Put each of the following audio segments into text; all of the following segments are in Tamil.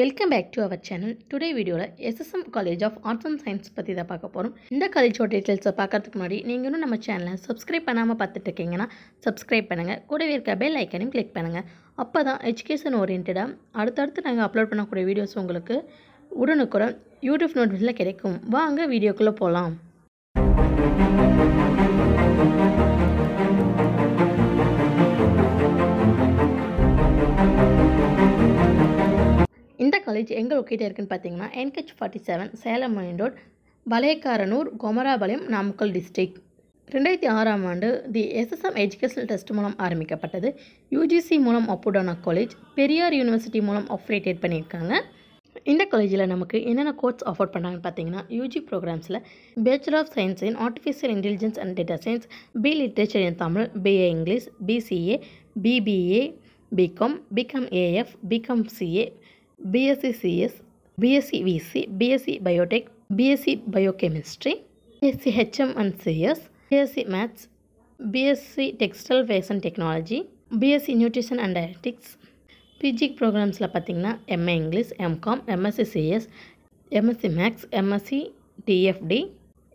welcome back to our channel today வீடியோவில் SSM college of arts and science பற்றி தான் பார்க்க போகிறோம் இந்த காலேஜோட டீட்டெயில்ஸை பார்க்கறதுக்கு முன்னாடி நீங்கள் நம்ம சேனலை சப்ஸ்கிரைப் பண்ணாமல் பார்த்துட்டு இருக்கீங்கன்னா சப்ஸ்கிரைப் பண்ணுங்கள் கூடவே இருக்க பெல் ஐக்கனையும் கிளிக் பண்ணுங்கள் அப்போ தான் எஜுகேஷன் ஓரியன்டாக அடுத்தடுத்து நாங்கள் அப்லோட் பண்ணக்கூடிய வீடியோஸ் உங்களுக்கு உடனுக்குடன் யூடியூப் நோட்டிஃபில் கிடைக்கும் வாங்க வீடியோக்குள்ளே போகலாம் காலேஜ் எங்கே லொக்கேட் இருக்குதுன்னு பார்த்தீங்கன்னா NH forty seven Salem main road Valayakaranur Komarapalayam Namakkal district ரெண்டாயிரத்தி ஆறாம் ஆண்டு தி எஸ்எஸ்எம் எஜுகேஷனல் டெஸ்ட் மூலம் ஆரம்பிக்கப்பட்டது யூஜிசி மூலம் அப்புடான காலேஜ் பெரியார் யூனிவர்சிட்டி மூலம் ஆப்ரேட்டேட் பண்ணியிருக்காங்க இந்த காலேஜில் நமக்கு என்னென்ன கோர்ஸ் அஃபோர்ட் பண்ணாங்கன்னு பார்த்தீங்கன்னா யூஜி ப்ரோக்ராம்ஸில் bachelor of science in artificial intelligence and data science B literature in Tamil BA English BCA BBA BCom BCom AF BCom CA BSc CS BSc VC BSc biotech BSc biochemistry BSc HM and CS BSc maths BSc textile fashion technology BSc nutrition and dietetics PG programmes पाती M English MCom MSc CS MSc maths MSc TFD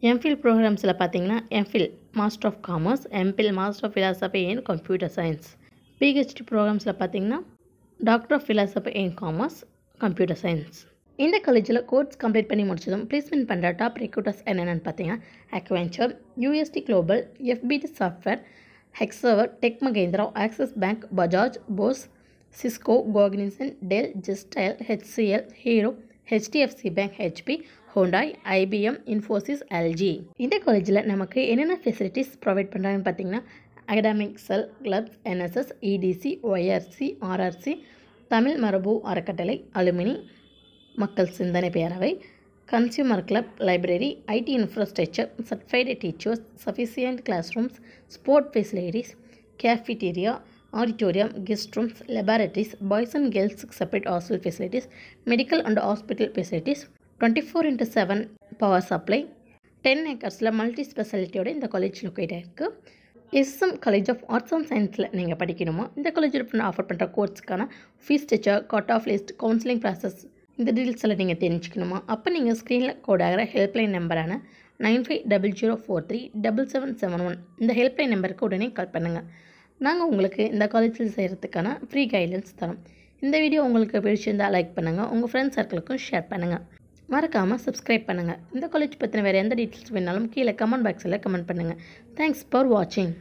MPhil programme पाती MPhil master of commerce MPhil master of philosophy in computer science PhD programme पाती doctor of philosophy in commerce computer science இந்த காலேஜில் கோர்ஸ் கம்ப்ளீட் பண்ணி முடிச்சதும் ப்ளேஸ்மெண்ட் பண்ணுற டாப் ரெக்ரூட்டர்ஸ் என்னென்னு பார்த்தீங்கன்னா Accenture UST global EFD software Hexaware tech Mahindra Axis Bank Bajaj Bosch Cisco Cognizant Dell ஜெஸ்டைல் HCL Hero HDFC Bank HP Hyundai IBM Infosys LG இந்த காலேஜில் நமக்கு என்னென்ன ஃபெசிலிட்டிஸ் ப்ரொவைட் பண்ணுறாங்கன்னு பார்த்தீங்கன்னா academic cell clubs NSS EDC YRC RRC Tamil மரபு அறக்கட்டளை அலுமினி மக்கள் சிந்தனை பேரவை consumer club library IT infrastructure certified teachers sufficient class rooms sport facilities cafeteria auditorium guest rooms laboratories boys and கேர்ள்ஸுக்கு separate hostel facilities medical and hospital facilities twenty four into seven power supply ten ஏக்கர்ஸில் மல்டி ஸ்பெஷாலிட்டியோட இந்த காலேஜ் லொக்கேட் இருக்குது SM college of arts and சயின்ஸில் நீங்கள் படிக்கணுமா இந்த காலேஜில் பண்ண ஆஃபர் பண்ணுற கோர்ஸ்க்கான fees structure cut off list counselling process இந்த டீட்டெயில்ஸ் எல்லாம் நீங்கள் தெரிஞ்சுக்கணுமா அப்போ நீங்கள் ஸ்க்ரீனில் கோட் ஆகிற ஹெல்ப்லைன் நம்பரான nine five double zero four three double seven seven one இந்த ஹெல்ப்லைன் நம்பருக்கு உடனே கால் பண்ணுங்கள் நாங்கள் உங்களுக்கு இந்த காலேஜில் செய்கிறதுக்கான ஃப்ரீ கைட்லைன்ஸ் தரோம் இந்த வீடியோ உங்களுக்கு பிடிச்சிருந்தால் லைக் பண்ணுங்கள் உங்கள் ஃப்ரெண்ட்ஸ் சர்க்கிளுக்கும் ஷேர் பண்ணுங்கள் மறக்காமல் சப்ஸ்கிரைப் பண்ணுங்கள் இந்த காலேஜ் பற்றின வேறு எந்த டீட்டெயில்ஸ் வேணாலும் கீழே கமெண்ட் பாக்ஸில் கமெண்ட் பண்ணுங்கள் தேங்க்ஸ் ஃபார் வாட்சிங்